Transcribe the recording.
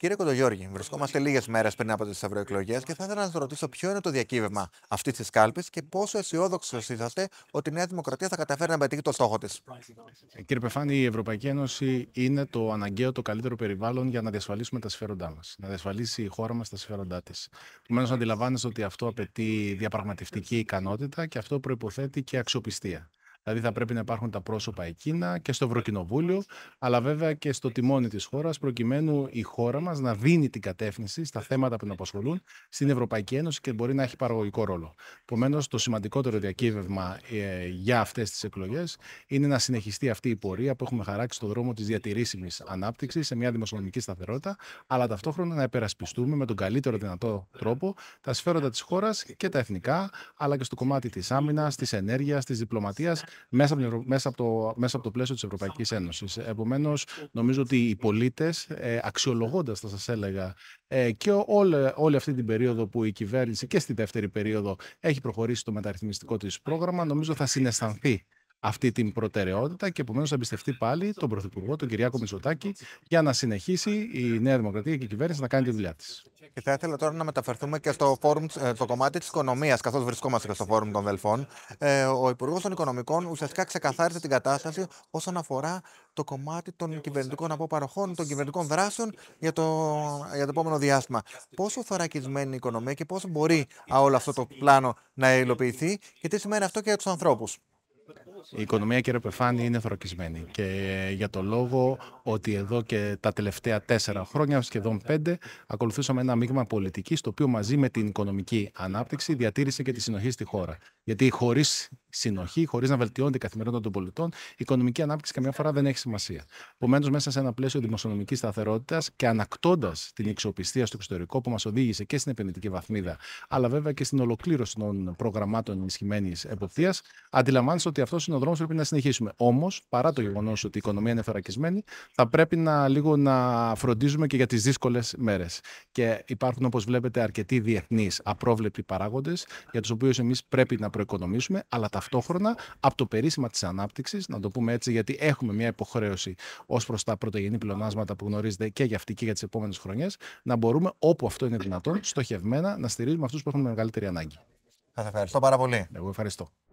Κύριε Κοντογιώργη, βρισκόμαστε λίγες μέρες πριν από τις ευρωεκλογές και θα ήθελα να σας ρωτήσω ποιο είναι το διακύβευμα αυτής της κάλπης και πόσο αισιόδοξο είσαστε ότι η Νέα Δημοκρατία θα καταφέρει να πετύχει το στόχο της. Ε, κύριε Πεφάνη, η Ευρωπαϊκή Ένωση είναι το αναγκαίο, το καλύτερο περιβάλλον για να διασφαλίσουμε τα συμφέροντά μας. Να διασφαλίσει η χώρα μας τα συμφέροντά της. Επομένως, αντιλαμβάνεστε ότι αυτό απαιτεί διαπραγματευτική ικανότητα και αυτό προποθέτει και αξιοπιστία. Δηλαδή θα πρέπει να υπάρχουν τα πρόσωπα εκείνα και στο Ευρωκοινοβούλιο, αλλά βέβαια και στο τιμόνι της χώρας, προκειμένου η χώρα μας να δίνει την κατεύθυνση στα θέματα που την απασχολούν στην Ευρωπαϊκή Ένωση και μπορεί να έχει παραγωγικό ρόλο. Επομένως, το σημαντικότερο διακύβευμα ε, για αυτές τις εκλογές είναι να συνεχιστεί αυτή η πορεία που έχουμε χαράξει στον δρόμο της διατηρήσιμης ανάπτυξης σε μια δημοσιονομική σταθερότητα, αλλά ταυτόχρονα να υπερασπιστούμε με τον καλύτερο δυνατό τρόπο τα σφαίροντα της χώρας και τα εθνικά, αλλά και στο κομμάτι της άμυνας, της ενέργειας, της διπλωματίας μέσα από, μέσα από, το, μέσα από το πλαίσιο της Ευρωπαϊκής Ένωσης. Ε, Επομένως, νομίζω ότι οι πολίτες, αξιολογώντας, θα σας έλεγα, ε, και όλη, όλη αυτή την περίοδο που η κυβέρνηση και στη δεύτερη περίοδο έχει προχωρήσει το μεταρρυθμιστικό της πρόγραμμα, νομίζω θα συναισθανθεί αυτή την προτεραιότητα και επομένως θα εμπιστευτεί πάλι τον Πρωθυπουργό, τον Κυριάκο Μητσοτάκη, για να συνεχίσει η Νέα Δημοκρατία και η κυβέρνηση να κάνει τη δουλειά της. Και θα ήθελα τώρα να μεταφερθούμε και στο, φόρουμ, ε, το κομμάτι της οικονομίας, καθώς βρισκόμαστε και στο Φόρουμ των Δελφών. Ε, ο Υπουργός των Οικονομικών ουσιαστικά ξεκαθάρισε την κατάσταση όσον αφορά το κομμάτι των κυβερνητικών αποπαροχών, των κυβερνητικών δράσεων για το, για το επόμενο διάστημα. Πόσο θωρακισμένη η οικονομία και πόσο μπορεί όλο αυτό το πλάνο να υλοποιηθεί και τι σημαίνει αυτό και για τους ανθρώπους. Η οικονομία, κύριε Πεφάνη, είναι θωρακισμένη. Και για το λόγο ότι εδώ και τα τελευταία τέσσερα χρόνια, σχεδόν πέντε, ακολουθούσαμε ένα μείγμα πολιτικής, το οποίο μαζί με την οικονομική ανάπτυξη διατήρησε και τη συνοχή στη χώρα. Γιατί χωρίς συνοχή, χωρίς να βελτιώνεται η καθημερινότητα των πολιτών, η οικονομική ανάπτυξη καμιά φορά δεν έχει σημασία. Επομένως, μέσα σε ένα πλαίσιο δημοσιονομικής σταθερότητας και ανακτώντας την εξοπιστία στο εξωτερικό που μας οδήγησε και στην επενδυτική βαθμίδα, αλλά βέβαια και στην ολοκλήρωση των προγραμμάτων ενισχυμένης εποπτείας, αντιλαμβάνεστε ότι αυτός είναι ο δρόμος που πρέπει να συνεχίσουμε. Όμως, παρά το γεγονός ότι η οικονομία είναι φερακισμένη, θα πρέπει να λίγο να φροντίζουμε και για τις δύσκολες μέρες. Και υπάρχουν, όπως βλέπετε, αρκετοί διεθνείς απρόβλεπτοι παράγοντες για τους οποίους εμείς πρέπει να μακροοικονομήσουμε, αλλά ταυτόχρονα από το περίσημα της ανάπτυξης, να το πούμε έτσι, γιατί έχουμε μια υποχρέωση ως προς τα πρωτογενή πλεονάσματα που γνωρίζετε και για αυτή και για τις επόμενες χρονιές, να μπορούμε όπου αυτό είναι δυνατόν, στοχευμένα, να στηρίζουμε αυτούς που έχουν μεγαλύτερη ανάγκη. Σας ευχαριστώ πάρα πολύ. Εγώ ευχαριστώ.